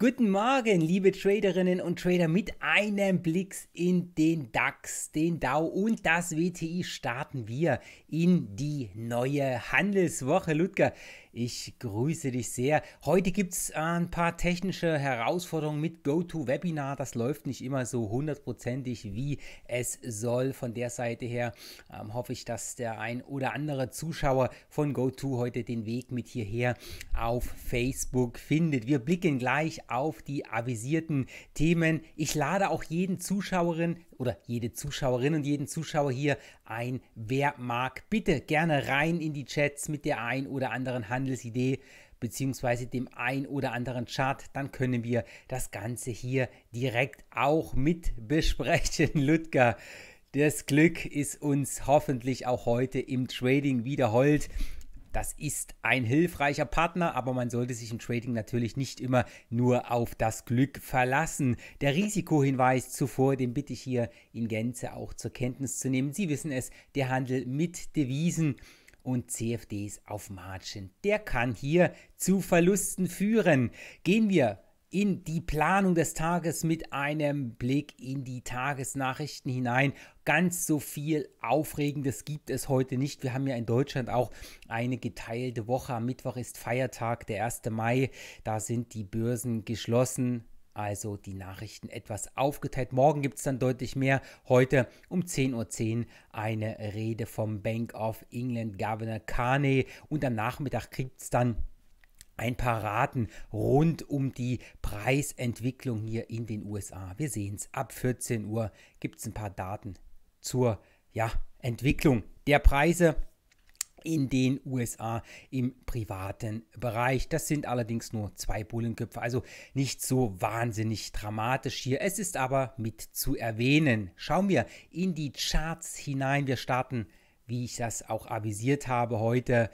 Guten Morgen, liebe Traderinnen und Trader, mit einem Blick in den DAX, den DAO und das WTI starten wir in die neue Handelswoche. Ludger, ich grüße dich sehr. Heute gibt es äh, ein paar technische Herausforderungen mit GoToWebinar. Das läuft nicht immer so hundertprozentig, wie es soll. Von der Seite her ähm, hoffe ich, dass der ein oder andere Zuschauer von GoTo heute den Weg mit hierher auf Facebook findet. Wir blicken gleich auf die avisierten Themen. Ich lade auch jeden Zuschauerin oder jede Zuschauerin und jeden Zuschauer hier ein Wer mag. Bitte gerne rein in die Chats mit der ein oder anderen Handelsidee beziehungsweise dem ein oder anderen Chart, dann können wir das Ganze hier direkt auch mit besprechen. Ludger, das Glück ist uns hoffentlich auch heute im Trading wiederholt. Das ist ein hilfreicher Partner, aber man sollte sich im Trading natürlich nicht immer nur auf das Glück verlassen. Der Risikohinweis zuvor, den bitte ich hier in Gänze auch zur Kenntnis zu nehmen. Sie wissen es, der Handel mit Devisen und CFDs auf Margin, der kann hier zu Verlusten führen. Gehen wir in die Planung des Tages mit einem Blick in die Tagesnachrichten hinein. Ganz so viel Aufregendes gibt es heute nicht. Wir haben ja in Deutschland auch eine geteilte Woche. Am Mittwoch ist Feiertag, der 1. Mai. Da sind die Börsen geschlossen. Also die Nachrichten etwas aufgeteilt. Morgen gibt es dann deutlich mehr. Heute um 10.10 Uhr eine Rede vom Bank of England Governor Carney. Und am Nachmittag kriegt es dann ein paar Raten rund um die Preisentwicklung hier in den USA. Wir sehen es, ab 14 Uhr gibt es ein paar Daten zur ja, Entwicklung der Preise in den USA im privaten Bereich. Das sind allerdings nur zwei Bullenköpfe, also nicht so wahnsinnig dramatisch hier. Es ist aber mit zu erwähnen. Schauen wir in die Charts hinein. Wir starten wie ich das auch avisiert habe heute,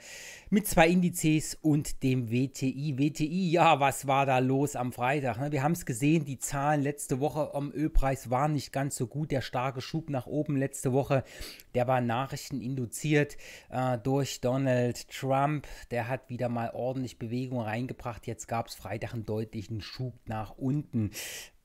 mit zwei Indizes und dem WTI. WTI, ja, was war da los am Freitag? Ne? Wir haben es gesehen, die Zahlen letzte Woche am Ölpreis waren nicht ganz so gut. Der starke Schub nach oben letzte Woche, der war nachrichteninduziert äh, durch Donald Trump. Der hat wieder mal ordentlich Bewegung reingebracht. Jetzt gab es Freitag einen deutlichen Schub nach unten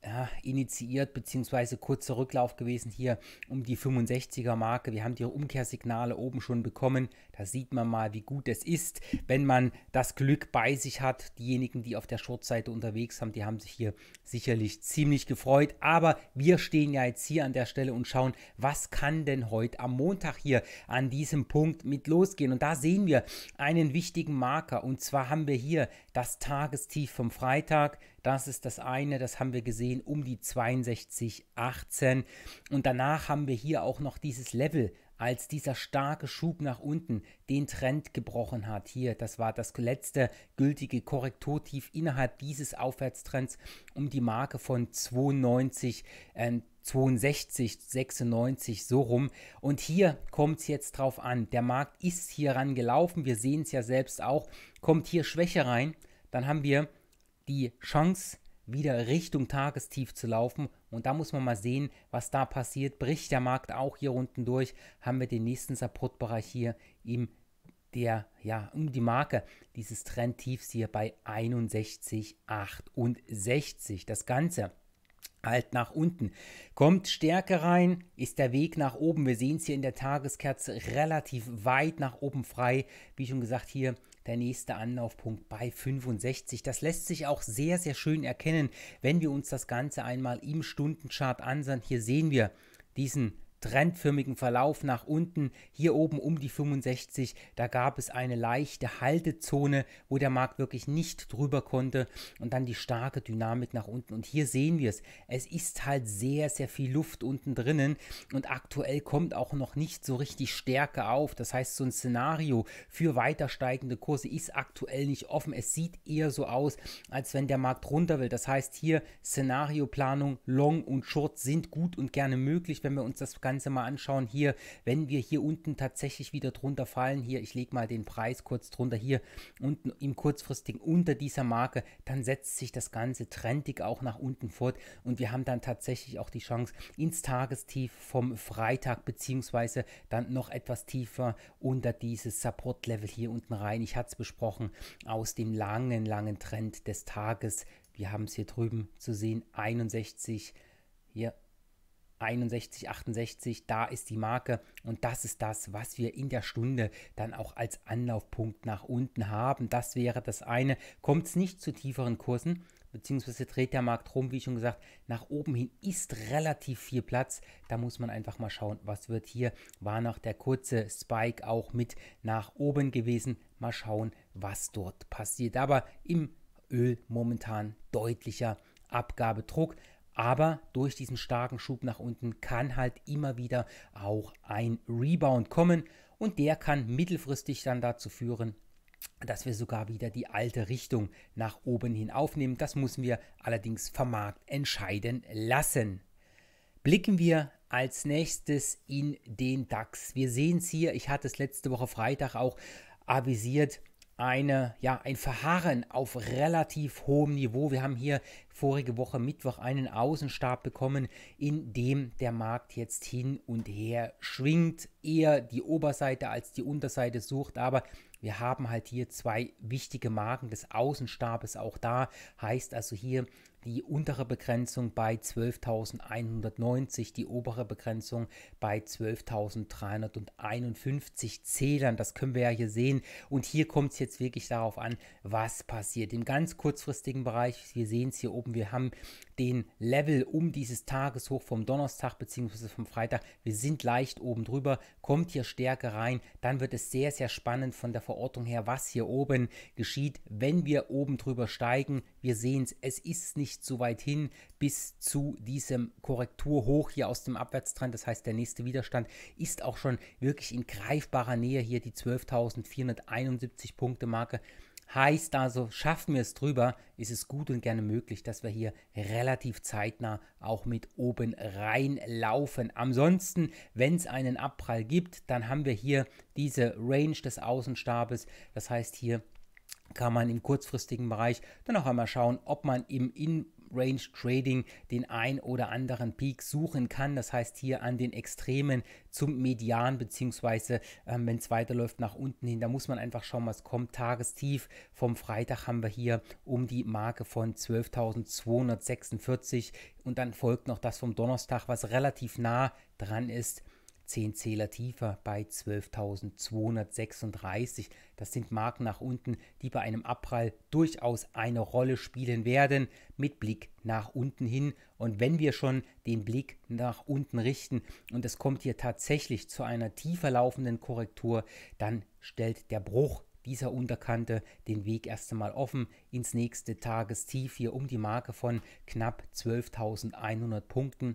ja, initiiert beziehungsweise kurzer Rücklauf gewesen hier um die 65er Marke. Wir haben die Umkehrsignale oben schon bekommen. Da sieht man mal, wie gut es ist, wenn man das Glück bei sich hat. Diejenigen, die auf der Shortseite unterwegs haben, die haben sich hier sicherlich ziemlich gefreut. Aber wir stehen ja jetzt hier an der Stelle und schauen, was kann denn heute am Montag hier an diesem Punkt mit losgehen. Und da sehen wir einen wichtigen Marker. Und zwar haben wir hier das Tagestief vom Freitag das ist das eine, das haben wir gesehen, um die 62,18. Und danach haben wir hier auch noch dieses Level, als dieser starke Schub nach unten den Trend gebrochen hat. Hier, das war das letzte gültige Korrekturtief innerhalb dieses Aufwärtstrends um die Marke von 92. Äh, 62, 96 so rum. Und hier kommt es jetzt drauf an. Der Markt ist hier ran gelaufen. Wir sehen es ja selbst auch. Kommt hier Schwäche rein. Dann haben wir die Chance, wieder Richtung Tagestief zu laufen. Und da muss man mal sehen, was da passiert. Bricht der Markt auch hier unten durch, haben wir den nächsten Supportbereich hier im der, ja, um die Marke dieses Trendtiefs hier bei 61,68. Das Ganze halt nach unten. Kommt Stärke rein, ist der Weg nach oben. Wir sehen es hier in der Tageskerze relativ weit nach oben frei. Wie schon gesagt, hier der nächste Anlaufpunkt bei 65. Das lässt sich auch sehr, sehr schön erkennen, wenn wir uns das Ganze einmal im Stundenchart ansehen. Hier sehen wir diesen trendförmigen Verlauf nach unten. Hier oben um die 65, da gab es eine leichte Haltezone, wo der Markt wirklich nicht drüber konnte und dann die starke Dynamik nach unten. Und hier sehen wir es. Es ist halt sehr, sehr viel Luft unten drinnen und aktuell kommt auch noch nicht so richtig Stärke auf. Das heißt, so ein Szenario für weiter steigende Kurse ist aktuell nicht offen. Es sieht eher so aus, als wenn der Markt runter will. Das heißt, hier Szenarioplanung, Long und Short sind gut und gerne möglich, wenn wir uns das Ganze Ganze mal anschauen. Hier, wenn wir hier unten tatsächlich wieder drunter fallen, hier, ich lege mal den Preis kurz drunter, hier unten im kurzfristigen unter dieser Marke, dann setzt sich das Ganze trendig auch nach unten fort und wir haben dann tatsächlich auch die Chance ins Tagestief vom Freitag beziehungsweise dann noch etwas tiefer unter dieses Support-Level hier unten rein. Ich hatte es besprochen aus dem langen, langen Trend des Tages. Wir haben es hier drüben zu sehen, 61 hier 61, 68, da ist die Marke und das ist das, was wir in der Stunde dann auch als Anlaufpunkt nach unten haben. Das wäre das eine. Kommt es nicht zu tieferen Kursen, beziehungsweise dreht der Markt rum, wie schon gesagt, nach oben hin ist relativ viel Platz. Da muss man einfach mal schauen, was wird hier. War noch der kurze Spike auch mit nach oben gewesen. Mal schauen, was dort passiert. Aber im Öl momentan deutlicher Abgabedruck. Aber durch diesen starken Schub nach unten kann halt immer wieder auch ein Rebound kommen und der kann mittelfristig dann dazu führen, dass wir sogar wieder die alte Richtung nach oben hin aufnehmen. Das müssen wir allerdings vom Markt entscheiden lassen. Blicken wir als nächstes in den DAX. Wir sehen es hier, ich hatte es letzte Woche Freitag auch avisiert, eine, ja, ein Verharren auf relativ hohem Niveau. Wir haben hier vorige Woche Mittwoch einen Außenstab bekommen, in dem der Markt jetzt hin und her schwingt, eher die Oberseite als die Unterseite sucht, aber wir haben halt hier zwei wichtige Marken des Außenstabes auch da, heißt also hier die untere Begrenzung bei 12.190, die obere Begrenzung bei 12.351 Zählern. Das können wir ja hier sehen. Und hier kommt es jetzt wirklich darauf an, was passiert. Im ganz kurzfristigen Bereich, wir sehen es hier oben angucken. Wir haben den Level um dieses Tageshoch vom Donnerstag bzw. vom Freitag. Wir sind leicht oben drüber, kommt hier Stärke rein, dann wird es sehr, sehr spannend von der Verortung her, was hier oben geschieht, wenn wir oben drüber steigen. Wir sehen es, es ist nicht so weit hin bis zu diesem Korrekturhoch hier aus dem Abwärtstrend. Das heißt, der nächste Widerstand ist auch schon wirklich in greifbarer Nähe hier die 12.471 Punkte Marke. Heißt also, schaffen wir es drüber, ist es gut und gerne möglich, dass wir hier relativ zeitnah auch mit oben reinlaufen. Ansonsten, wenn es einen Abprall gibt, dann haben wir hier diese Range des Außenstabes. Das heißt, hier kann man im kurzfristigen Bereich dann auch einmal schauen, ob man im, in, Range Trading den ein oder anderen Peak suchen kann. Das heißt hier an den Extremen zum Median beziehungsweise ähm, wenn es weiterläuft nach unten hin, da muss man einfach schauen, was kommt. Tagestief vom Freitag haben wir hier um die Marke von 12.246 und dann folgt noch das vom Donnerstag, was relativ nah dran ist zehn Zähler tiefer bei 12.236. Das sind Marken nach unten, die bei einem Abprall durchaus eine Rolle spielen werden, mit Blick nach unten hin. Und wenn wir schon den Blick nach unten richten und es kommt hier tatsächlich zu einer tiefer laufenden Korrektur, dann stellt der Bruch dieser Unterkante den Weg erst einmal offen ins nächste Tagestief hier um die Marke von knapp 12.100 Punkten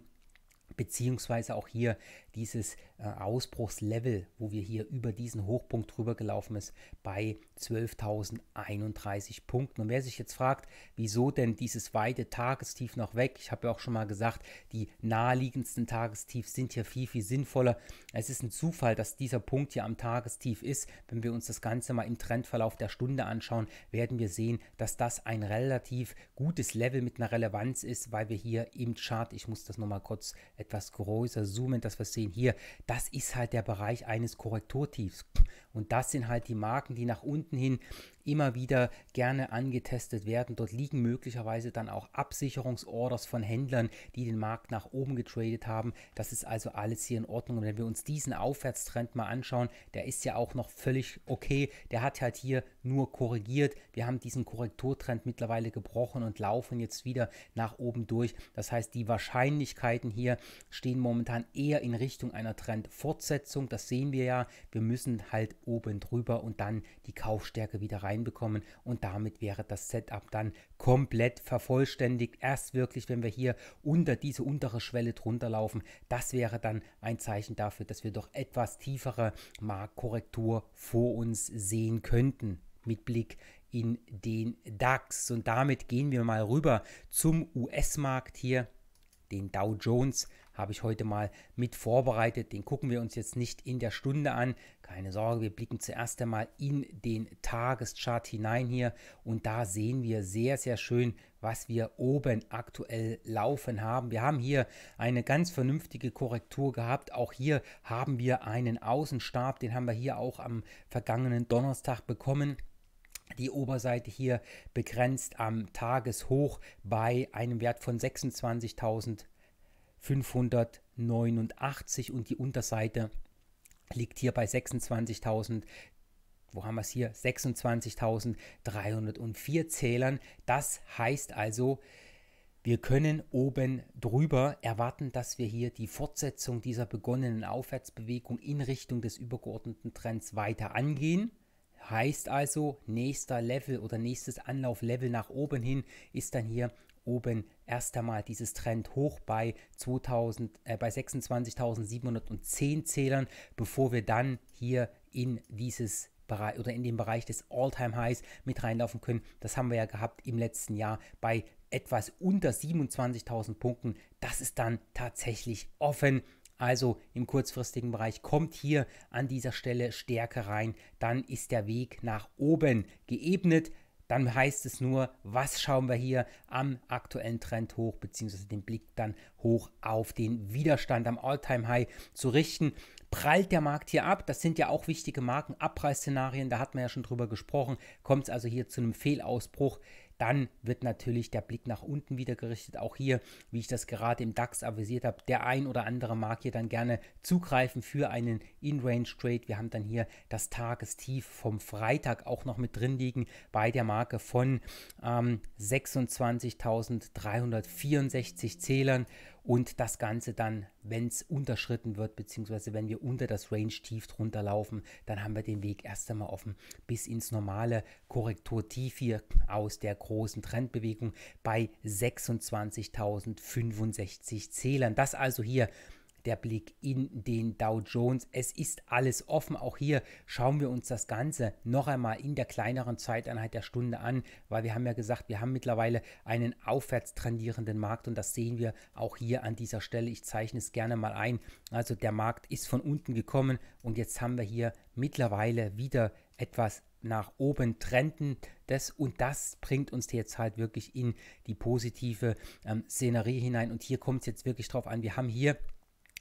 beziehungsweise auch hier dieses äh, Ausbruchslevel, wo wir hier über diesen Hochpunkt drüber gelaufen ist, bei 12.031 Punkten. Und wer sich jetzt fragt, wieso denn dieses weite Tagestief noch weg? Ich habe ja auch schon mal gesagt, die naheliegendsten Tagestiefs sind hier viel, viel sinnvoller. Es ist ein Zufall, dass dieser Punkt hier am Tagestief ist. Wenn wir uns das Ganze mal im Trendverlauf der Stunde anschauen, werden wir sehen, dass das ein relativ gutes Level mit einer Relevanz ist, weil wir hier im Chart, ich muss das nochmal kurz etwas größer zoomen, dass wir sehen, hier, das ist halt der Bereich eines Korrekturtiefs. Und das sind halt die Marken, die nach unten hin immer wieder gerne angetestet werden. Dort liegen möglicherweise dann auch Absicherungsorders von Händlern, die den Markt nach oben getradet haben. Das ist also alles hier in Ordnung. Und wenn wir uns diesen Aufwärtstrend mal anschauen, der ist ja auch noch völlig okay. Der hat halt hier nur korrigiert. Wir haben diesen Korrekturtrend mittlerweile gebrochen und laufen jetzt wieder nach oben durch. Das heißt, die Wahrscheinlichkeiten hier stehen momentan eher in Richtung einer Trendfortsetzung. Das sehen wir ja. Wir müssen halt oben drüber und dann die Kaufstärke wieder rein reinbekommen und damit wäre das Setup dann komplett vervollständigt. Erst wirklich, wenn wir hier unter diese untere Schwelle drunter laufen, das wäre dann ein Zeichen dafür, dass wir doch etwas tiefere Marktkorrektur vor uns sehen könnten mit Blick in den DAX. Und damit gehen wir mal rüber zum US-Markt hier. Den Dow Jones habe ich heute mal mit vorbereitet. Den gucken wir uns jetzt nicht in der Stunde an. Keine Sorge, wir blicken zuerst einmal in den Tageschart hinein hier und da sehen wir sehr, sehr schön, was wir oben aktuell laufen haben. Wir haben hier eine ganz vernünftige Korrektur gehabt. Auch hier haben wir einen Außenstab, den haben wir hier auch am vergangenen Donnerstag bekommen. Die Oberseite hier begrenzt am Tageshoch bei einem Wert von 26.000. 589 und die Unterseite liegt hier bei 26.000 wo haben wir es hier? 26.304 Zählern. Das heißt also, wir können oben drüber erwarten, dass wir hier die Fortsetzung dieser begonnenen Aufwärtsbewegung in Richtung des übergeordneten Trends weiter angehen. Heißt also, nächster Level oder nächstes Anlauflevel nach oben hin ist dann hier oben erst einmal dieses Trend hoch bei, äh, bei 26.710 Zählern, bevor wir dann hier in dieses Bereich oder in den Bereich des All-Time-Highs mit reinlaufen können. Das haben wir ja gehabt im letzten Jahr bei etwas unter 27.000 Punkten. Das ist dann tatsächlich offen. Also im kurzfristigen Bereich kommt hier an dieser Stelle Stärke rein, dann ist der Weg nach oben geebnet dann heißt es nur, was schauen wir hier am aktuellen Trend hoch, beziehungsweise den Blick dann hoch auf den Widerstand am All-Time-High zu richten. Prallt der Markt hier ab? Das sind ja auch wichtige Marken, Abpreisszenarien, da hat man ja schon drüber gesprochen. Kommt es also hier zu einem Fehlausbruch? Dann wird natürlich der Blick nach unten wieder gerichtet. Auch hier, wie ich das gerade im DAX avisiert habe, der ein oder andere mag hier dann gerne zugreifen für einen In-Range-Trade. Wir haben dann hier das Tagestief vom Freitag auch noch mit drin liegen bei der Marke von ähm, 26.364 Zählern und das Ganze dann, wenn es unterschritten wird, beziehungsweise wenn wir unter das Range tief drunter laufen, dann haben wir den Weg erst einmal offen bis ins normale Korrekturtief hier aus der großen Trendbewegung bei 26.065 Zählern. Das also hier der Blick in den Dow Jones. Es ist alles offen. Auch hier schauen wir uns das Ganze noch einmal in der kleineren Zeiteinheit der Stunde an, weil wir haben ja gesagt, wir haben mittlerweile einen aufwärts trendierenden Markt und das sehen wir auch hier an dieser Stelle. Ich zeichne es gerne mal ein. Also der Markt ist von unten gekommen und jetzt haben wir hier mittlerweile wieder etwas nach oben trenden. Das und das bringt uns jetzt halt wirklich in die positive ähm, Szenerie hinein. Und hier kommt es jetzt wirklich drauf an. Wir haben hier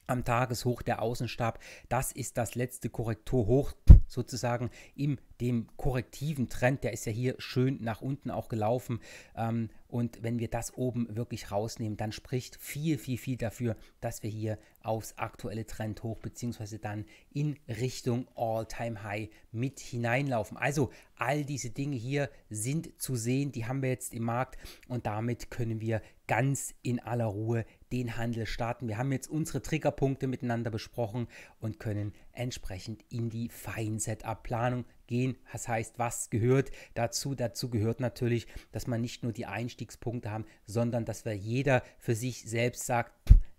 am Tageshoch der Außenstab. Das ist das letzte Korrekturhoch sozusagen in dem korrektiven Trend. Der ist ja hier schön nach unten auch gelaufen. Ähm, und wenn wir das oben wirklich rausnehmen, dann spricht viel, viel, viel dafür, dass wir hier aufs aktuelle Trend hoch beziehungsweise dann in Richtung All-Time-High mit hineinlaufen. Also all diese Dinge hier sind zu sehen, die haben wir jetzt im Markt und damit können wir ganz in aller Ruhe den Handel starten. Wir haben jetzt unsere Triggerpunkte miteinander besprochen und können entsprechend in die Feinsetup-Planung gehen. Das heißt, was gehört dazu? Dazu gehört natürlich, dass man nicht nur die Einstiegspunkte haben, sondern dass wir jeder für sich selbst sagt,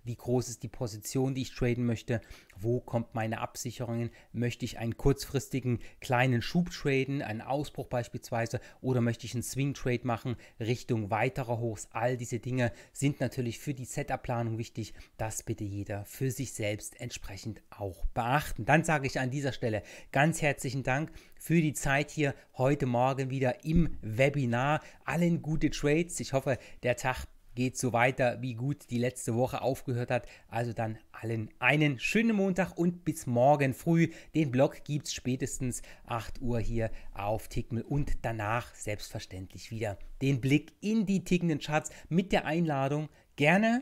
wie groß ist die Position, die ich traden möchte, wo kommt meine Absicherung möchte ich einen kurzfristigen kleinen Schub traden, einen Ausbruch beispielsweise, oder möchte ich einen Swing-Trade machen Richtung weiterer Hochs. All diese Dinge sind natürlich für die Setup-Planung wichtig. Das bitte jeder für sich selbst entsprechend auch beachten. Dann sage ich an dieser Stelle ganz herzlichen Dank für die Zeit hier heute Morgen wieder im Webinar. Allen gute Trades. Ich hoffe, der Tag geht so weiter, wie gut die letzte Woche aufgehört hat. Also dann allen einen schönen Montag und bis morgen früh. Den Blog gibt es spätestens 8 Uhr hier auf Tickmill und danach selbstverständlich wieder den Blick in die tickenden Charts mit der Einladung gerne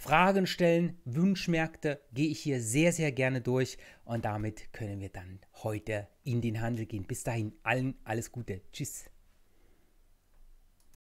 Fragen stellen, Wunschmärkte gehe ich hier sehr, sehr gerne durch und damit können wir dann heute in den Handel gehen. Bis dahin allen alles Gute. Tschüss.